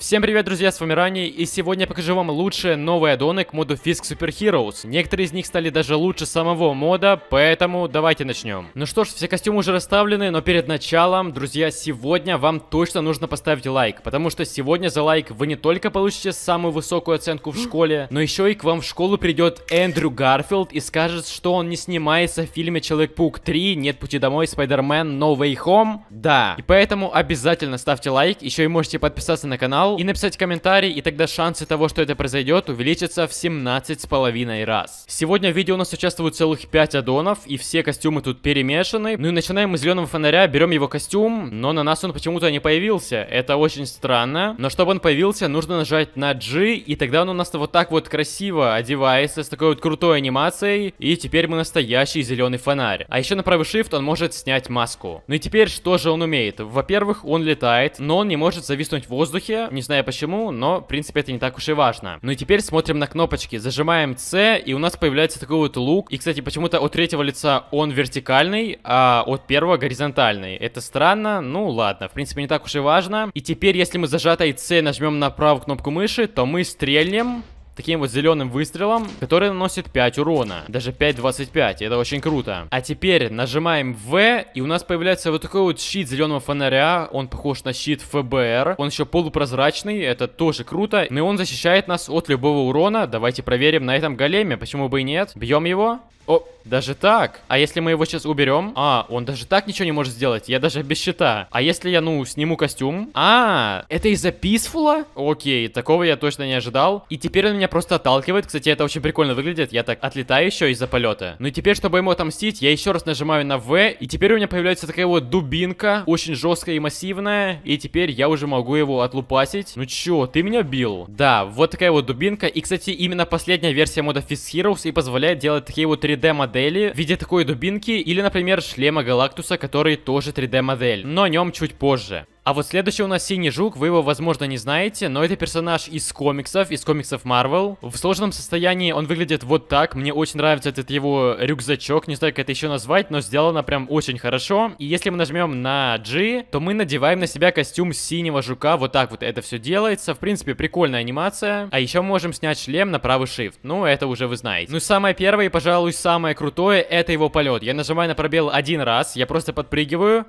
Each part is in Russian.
Всем привет, друзья, с вами Рани, и сегодня я покажу вам лучшие новые аддоны к моду Fisk Super Heroes. Некоторые из них стали даже лучше самого мода, поэтому давайте начнем. Ну что ж, все костюмы уже расставлены, но перед началом, друзья, сегодня вам точно нужно поставить лайк, потому что сегодня за лайк вы не только получите самую высокую оценку в школе, но еще и к вам в школу придет Эндрю Гарфилд и скажет, что он не снимается в фильме Человек-паук 3, Нет пути домой, Спайдермен, No Way Home. Да, и поэтому обязательно ставьте лайк, еще и можете подписаться на канал, канал и написать комментарий, и тогда шансы того, что это произойдет, увеличатся в 17 с половиной раз. Сегодня в видео у нас участвуют целых 5 аддонов, и все костюмы тут перемешаны. Ну и начинаем мы с зеленого фонаря, берем его костюм, но на нас он почему-то не появился. Это очень странно, но чтобы он появился, нужно нажать на G, и тогда он у нас вот так вот красиво одевается, с такой вот крутой анимацией, и теперь мы настоящий зеленый фонарь. А еще на правый shift он может снять маску. Ну и теперь, что же он умеет? Во-первых, он летает, но он не может зависнуть в воздухе, не знаю почему, но, в принципе, это не так уж и важно. Ну и теперь смотрим на кнопочки. Зажимаем C, и у нас появляется такой вот лук. И, кстати, почему-то от третьего лица он вертикальный, а от первого горизонтальный. Это странно, ну ладно, в принципе, не так уж и важно. И теперь, если мы зажатой C нажмем на правую кнопку мыши, то мы стрельнем таким вот зеленым выстрелом, который наносит 5 урона. Даже 5.25, это очень круто. А теперь нажимаем В, и у нас появляется вот такой вот щит зеленого фонаря, он похож на щит ФБР, он еще полупрозрачный, это тоже круто, но ну он защищает нас от любого урона. Давайте проверим на этом големе, почему бы и нет. Бьем его. О, даже так? А если мы его сейчас уберем? А, он даже так ничего не может сделать. Я даже без щита. А если я, ну, сниму костюм? А, это из-за писфула? Окей, такого я точно не ожидал. И теперь он меня просто отталкивает. Кстати, это очень прикольно выглядит. Я так отлетаю еще из-за полета. Ну и теперь, чтобы ему отомстить, я еще раз нажимаю на В. И теперь у меня появляется такая вот дубинка. Очень жесткая и массивная. И теперь я уже могу его отлупасить. Ну чё, ты меня бил? Да, вот такая вот дубинка. И, кстати, именно последняя версия мода Fist Heroes и позволяет делать такие вот 3 3D-модели в виде такой дубинки или, например, шлема Галактуса, который тоже 3D-модель, но о нем чуть позже. А вот следующий у нас Синий Жук, вы его, возможно, не знаете, но это персонаж из комиксов, из комиксов Marvel. В сложенном состоянии он выглядит вот так, мне очень нравится этот его рюкзачок, не знаю, как это еще назвать, но сделано прям очень хорошо. И если мы нажмем на G, то мы надеваем на себя костюм Синего Жука, вот так вот это все делается, в принципе, прикольная анимация. А еще мы можем снять шлем на правый shift, ну, это уже вы знаете. Ну, самое первое и, пожалуй, самое крутое, это его полет. Я нажимаю на пробел один раз, я просто подпрыгиваю,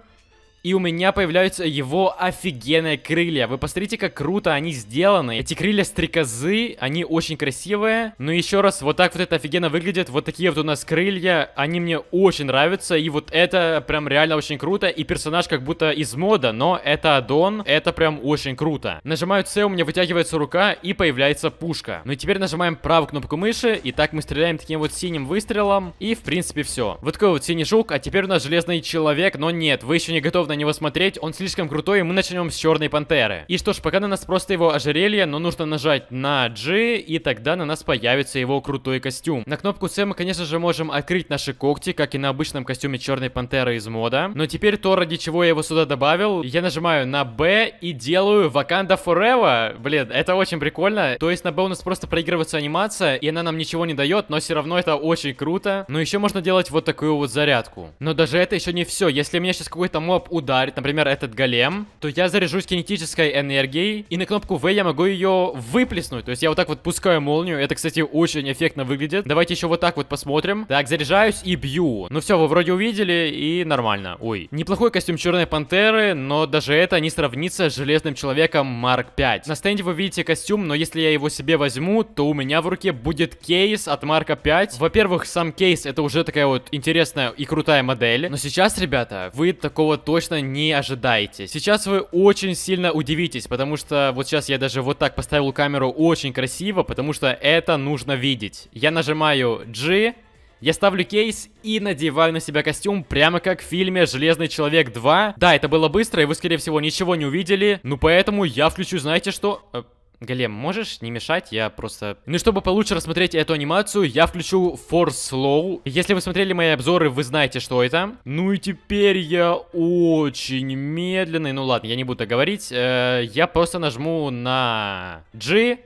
и у меня появляются его офигенные крылья. Вы посмотрите, как круто они сделаны. Эти крылья стрекозы, они очень красивые. Но еще раз, вот так вот это офигенно выглядит. Вот такие вот у нас крылья. Они мне очень нравятся. И вот это прям реально очень круто. И персонаж как будто из мода, но это аддон. Это прям очень круто. Нажимаю C, у меня вытягивается рука и появляется пушка. Ну и теперь нажимаем правую кнопку мыши. И так мы стреляем таким вот синим выстрелом. И в принципе все. Вот такой вот синий жук. А теперь у нас железный человек. Но нет, вы еще не готовы на него смотреть, он слишком крутой, и мы начнем с Черной Пантеры. И что ж, пока на нас просто его ожерелье, но нужно нажать на G, и тогда на нас появится его крутой костюм. На кнопку C мы, конечно же, можем открыть наши когти, как и на обычном костюме Черной Пантеры из мода. Но теперь то, ради чего я его сюда добавил, я нажимаю на B и делаю Ваканда Forever. Блин, это очень прикольно. То есть на B у нас просто проигрывается анимация, и она нам ничего не дает, но все равно это очень круто. Но еще можно делать вот такую вот зарядку. Но даже это еще не все. Если меня сейчас какой-то моб у ударит, например, этот голем, то я заряжусь кинетической энергией, и на кнопку V я могу ее выплеснуть. То есть я вот так вот пускаю молнию. Это, кстати, очень эффектно выглядит. Давайте еще вот так вот посмотрим. Так, заряжаюсь и бью. Ну все, вы вроде увидели, и нормально. Ой. Неплохой костюм Черной Пантеры, но даже это не сравнится с Железным Человеком Марк 5. На стенде вы видите костюм, но если я его себе возьму, то у меня в руке будет кейс от Марка 5. Во-первых, сам кейс это уже такая вот интересная и крутая модель. Но сейчас, ребята, вы такого точно конечно, не ожидаете. Сейчас вы очень сильно удивитесь, потому что вот сейчас я даже вот так поставил камеру очень красиво, потому что это нужно видеть. Я нажимаю G, я ставлю кейс и надеваю на себя костюм, прямо как в фильме «Железный человек 2». Да, это было быстро, и вы, скорее всего, ничего не увидели, ну поэтому я включу, знаете что... Э, Голем, можешь не мешать? Я просто... Ну и чтобы получше рассмотреть эту анимацию, я включу Force Slow. Если вы смотрели мои обзоры, вы знаете, что это. Ну и теперь я очень медленный. Ну ладно, я не буду говорить. -э я просто нажму на G,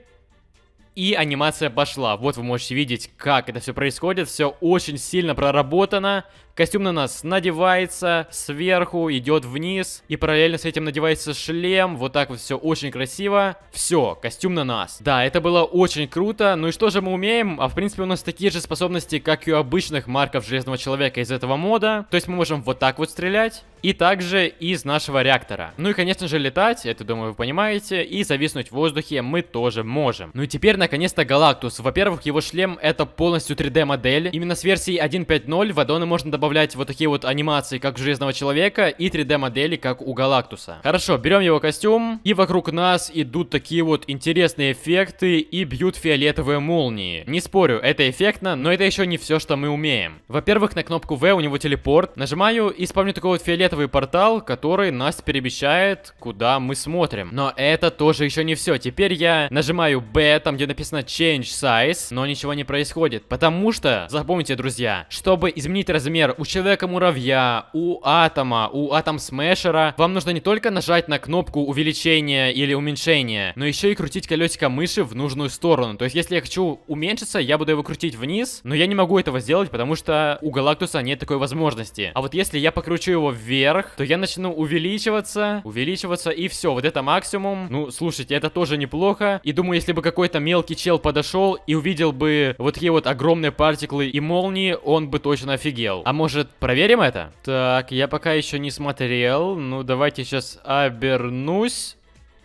и анимация пошла. Вот вы можете видеть, как это все происходит. Все очень сильно проработано. Костюм на нас надевается сверху, идет вниз. И параллельно с этим надевается шлем. Вот так вот все очень красиво. Все, костюм на нас. Да, это было очень круто. Ну и что же мы умеем? А в принципе у нас такие же способности, как и у обычных марков Железного Человека из этого мода. То есть мы можем вот так вот стрелять и также из нашего реактора. Ну и, конечно же, летать, это, думаю, вы понимаете, и зависнуть в воздухе мы тоже можем. Ну и теперь, наконец-то, Галактус. Во-первых, его шлем это полностью 3D-модель. Именно с версии 1.5.0 в аддоны можно добавить добавлять вот такие вот анимации, как Железного Человека, и 3D-модели, как у Галактуса. Хорошо, берем его костюм, и вокруг нас идут такие вот интересные эффекты и бьют фиолетовые молнии. Не спорю, это эффектно, но это еще не все, что мы умеем. Во-первых, на кнопку V у него телепорт. Нажимаю и вспомню такой вот фиолетовый портал, который нас перемещает, куда мы смотрим. Но это тоже еще не все. Теперь я нажимаю B, там где написано Change Size, но ничего не происходит. Потому что, запомните, друзья, чтобы изменить размер у Человека-муравья, у Атома, у Атом-смешера вам нужно не только нажать на кнопку увеличения или уменьшения, но еще и крутить колесико мыши в нужную сторону. То есть, если я хочу уменьшиться, я буду его крутить вниз, но я не могу этого сделать, потому что у Галактуса нет такой возможности. А вот если я покручу его вверх, то я начну увеличиваться, увеличиваться, и все, вот это максимум. Ну, слушайте, это тоже неплохо. И думаю, если бы какой-то мелкий чел подошел и увидел бы вот такие вот огромные партиклы и молнии, он бы точно офигел. А может может, проверим это? Так, я пока еще не смотрел. Ну, давайте сейчас обернусь.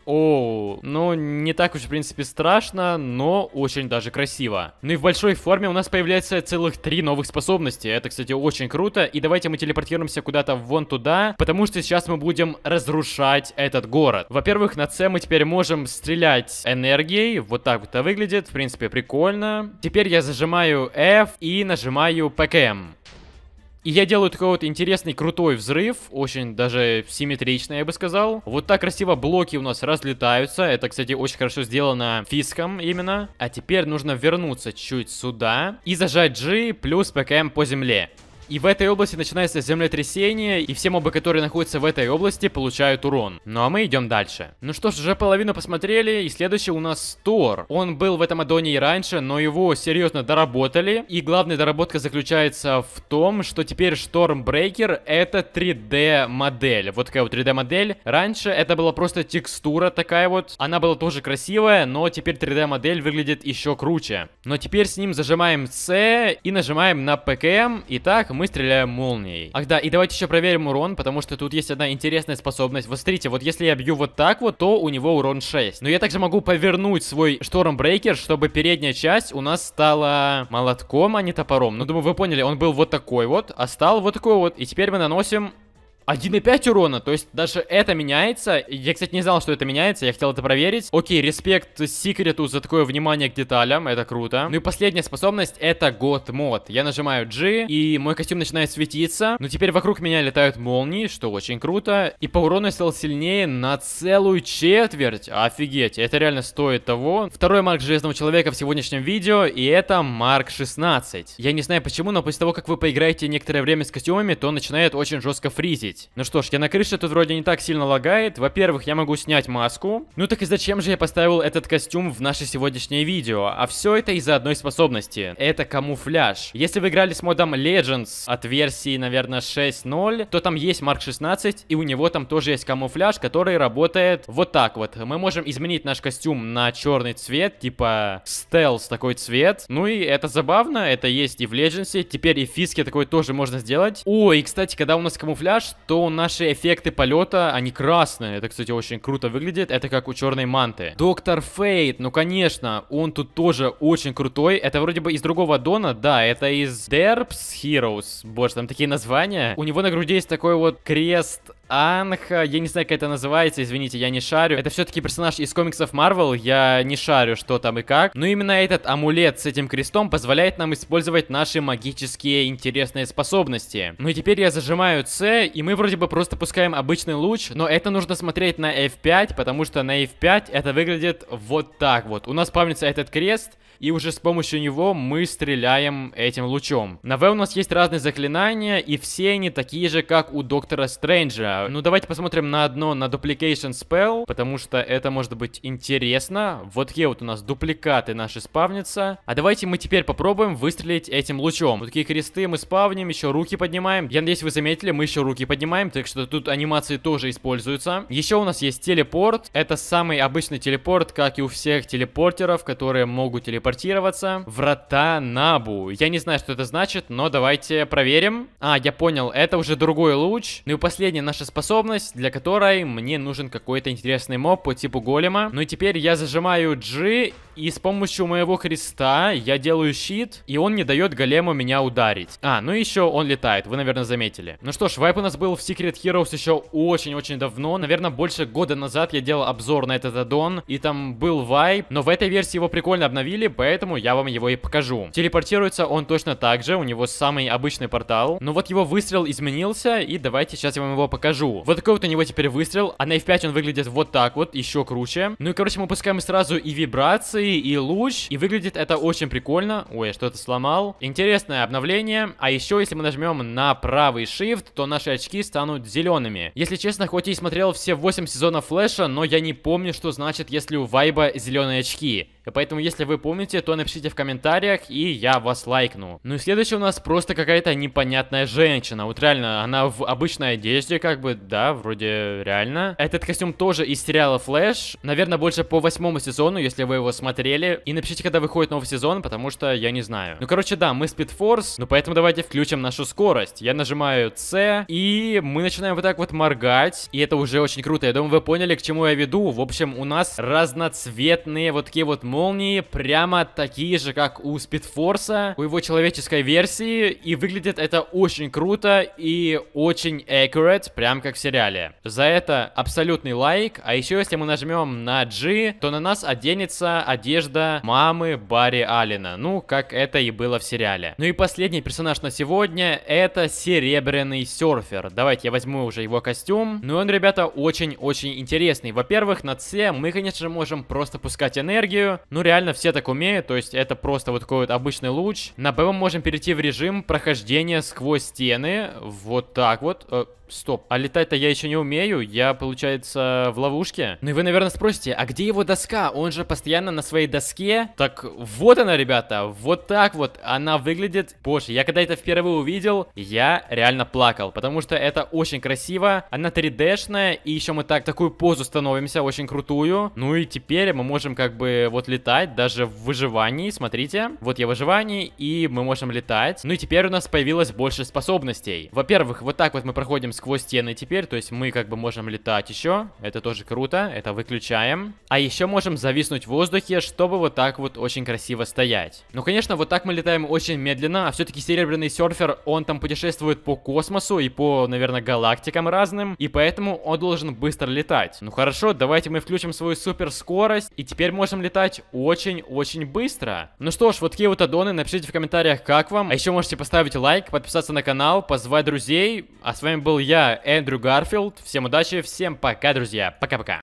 Оу, ну не так уж в принципе страшно, но очень даже красиво. Ну и в большой форме у нас появляется целых три новых способности. Это, кстати, очень круто. И давайте мы телепортируемся куда-то вон туда, потому что сейчас мы будем разрушать этот город. Во-первых, на С мы теперь можем стрелять энергией. Вот так вот это выглядит. В принципе, прикольно. Теперь я зажимаю F и нажимаю ПКМ. И я делаю такой вот интересный, крутой взрыв, очень даже симметричный, я бы сказал. Вот так красиво блоки у нас разлетаются, это, кстати, очень хорошо сделано фиском именно. А теперь нужно вернуться чуть сюда и зажать G плюс ПКМ по земле. И в этой области начинается землетрясение, и все мобы, которые находятся в этой области, получают урон. Ну а мы идем дальше. Ну что ж, уже половину посмотрели, и следующий у нас Тор. Он был в этом аддоне и раньше, но его серьезно доработали. И главная доработка заключается в том, что теперь Stormbreaker это 3D модель. Вот такая вот 3D модель. Раньше это была просто текстура такая вот. Она была тоже красивая, но теперь 3D модель выглядит еще круче. Но теперь с ним зажимаем C и нажимаем на ПКМ. И так мы стреляем молнией. Ах да, и давайте еще проверим урон, потому что тут есть одна интересная способность. Вот смотрите, вот если я бью вот так вот, то у него урон 6. Но я также могу повернуть свой брейкер, чтобы передняя часть у нас стала молотком, а не топором. Ну, думаю, вы поняли, он был вот такой вот, а стал вот такой вот. И теперь мы наносим 1,5 урона, то есть даже это меняется. Я, кстати, не знал, что это меняется, я хотел это проверить. Окей, респект секрету за такое внимание к деталям, это круто. Ну и последняя способность, это год мод. Я нажимаю G, и мой костюм начинает светиться. Но теперь вокруг меня летают молнии, что очень круто. И по урону я стал сильнее на целую четверть. Офигеть, это реально стоит того. Второй марк Железного Человека в сегодняшнем видео, и это марк 16. Я не знаю почему, но после того, как вы поиграете некоторое время с костюмами, то начинает очень жестко фризить увидеть. Ну что ж, я на крыше, тут вроде не так сильно лагает. Во-первых, я могу снять маску. Ну так и зачем же я поставил этот костюм в наше сегодняшнее видео? А все это из-за одной способности. Это камуфляж. Если вы играли с модом Legends от версии, наверное, 6.0, то там есть Mark 16, и у него там тоже есть камуфляж, который работает вот так вот. Мы можем изменить наш костюм на черный цвет, типа стелс такой цвет. Ну и это забавно, это есть и в Legends. Теперь и в Фиске такой тоже можно сделать. О, и кстати, когда у нас камуфляж, то наши эффекты полета, они красные. Это, кстати, очень круто выглядит. Это как у черной манты. Доктор Фейт, ну конечно, он тут тоже очень крутой. Это вроде бы из другого дона, да, это из Derbs Heroes. Боже, там такие названия. У него на груди есть такой вот крест Анха, э, я не знаю, как это называется, извините, я не шарю. Это все-таки персонаж из комиксов Marvel, я не шарю, что там и как. Но ну, именно этот амулет с этим крестом позволяет нам использовать наши магические интересные способности. Ну и теперь я зажимаю С, и мы вроде бы просто пускаем обычный луч, но это нужно смотреть на F5, потому что на F5 это выглядит вот так вот. У нас спавнится этот крест, и уже с помощью него мы стреляем этим лучом. На В у нас есть разные заклинания, и все они такие же, как у Доктора Стрэнджа. Ну, давайте посмотрим на одно, на Duplication Spell, потому что это может быть интересно. Вот такие вот у нас дупликаты наши спавнятся. А давайте мы теперь попробуем выстрелить этим лучом. Вот такие кресты мы спавним, еще руки поднимаем. Я надеюсь, вы заметили, мы еще руки поднимаем, так что тут анимации тоже используются. Еще у нас есть телепорт. Это самый обычный телепорт, как и у всех телепортеров, которые могут телепортировать телепортироваться. Врата Набу. Я не знаю, что это значит, но давайте проверим. А, я понял, это уже другой луч. Ну и последняя наша способность, для которой мне нужен какой-то интересный моб по типу голема. Ну и теперь я зажимаю G, и с помощью моего креста я делаю щит, и он не дает голему меня ударить. А, ну еще он летает, вы, наверное, заметили. Ну что ж, вайп у нас был в Secret Heroes еще очень-очень давно. Наверное, больше года назад я делал обзор на этот аддон, и там был вайп, но в этой версии его прикольно обновили, поэтому я вам его и покажу. Телепортируется он точно так же, у него самый обычный портал. Но ну вот его выстрел изменился, и давайте сейчас я вам его покажу. Вот такой вот у него теперь выстрел, а на F5 он выглядит вот так вот, еще круче. Ну и, короче, мы пускаем сразу и вибрации, и луч, и выглядит это очень прикольно. Ой, что-то сломал. Интересное обновление. А еще, если мы нажмем на правый shift, то наши очки станут зелеными. Если честно, хоть я и смотрел все 8 сезонов Флэша, но я не помню, что значит, если у Вайба зеленые очки. Поэтому, если вы помните, то напишите в комментариях, и я вас лайкну. Ну и следующая у нас просто какая-то непонятная женщина. Вот реально, она в обычной одежде, как бы, да, вроде реально. Этот костюм тоже из сериала Флэш. Наверное, больше по восьмому сезону, если вы его смотрели. И напишите, когда выходит новый сезон, потому что я не знаю. Ну, короче, да, мы спидфорс, ну поэтому давайте включим нашу скорость. Я нажимаю C, и мы начинаем вот так вот моргать. И это уже очень круто. Я думаю, вы поняли, к чему я веду. В общем, у нас разноцветные вот такие вот модные молнии прямо такие же, как у Спидфорса, у его человеческой версии, и выглядит это очень круто и очень accurate, прям как в сериале. За это абсолютный лайк, а еще если мы нажмем на G, то на нас оденется одежда мамы Барри Алина, ну, как это и было в сериале. Ну и последний персонаж на сегодня, это Серебряный Серфер. Давайте я возьму уже его костюм. Ну и он, ребята, очень-очень интересный. Во-первых, на C мы, конечно же, можем просто пускать энергию, ну, реально, все так умеют, то есть это просто вот такой вот обычный луч. На Б мы можем перейти в режим прохождения сквозь стены, вот так вот. Э, Стоп, а летать-то я еще не умею, я, получается, в ловушке. Ну и вы, наверное, спросите, а где его доска? Он же постоянно на своей доске. Так вот она, ребята, вот так вот она выглядит. Боже, я когда это впервые увидел, я реально плакал, потому что это очень красиво. Она 3D-шная, и еще мы так такую позу становимся, очень крутую. Ну и теперь мы можем как бы вот летать, даже в выживании, смотрите. Вот я в выживании, и мы можем летать. Ну и теперь у нас появилось больше способностей. Во-первых, вот так вот мы проходим сквозь стены теперь, то есть мы как бы можем летать еще, это тоже круто, это выключаем. А еще можем зависнуть в воздухе, чтобы вот так вот очень красиво стоять. Ну, конечно, вот так мы летаем очень медленно, а все-таки Серебряный Серфер, он там путешествует по космосу и по, наверное, галактикам разным, и поэтому он должен быстро летать. Ну хорошо, давайте мы включим свою супер скорость, и теперь можем летать очень-очень быстро. Ну что ж, вот такие вот аддоны, напишите в комментариях, как вам. А еще можете поставить лайк, подписаться на канал, позвать друзей. А с вами был я я, Эндрю Гарфилд. Всем удачи, всем пока, друзья. Пока-пока.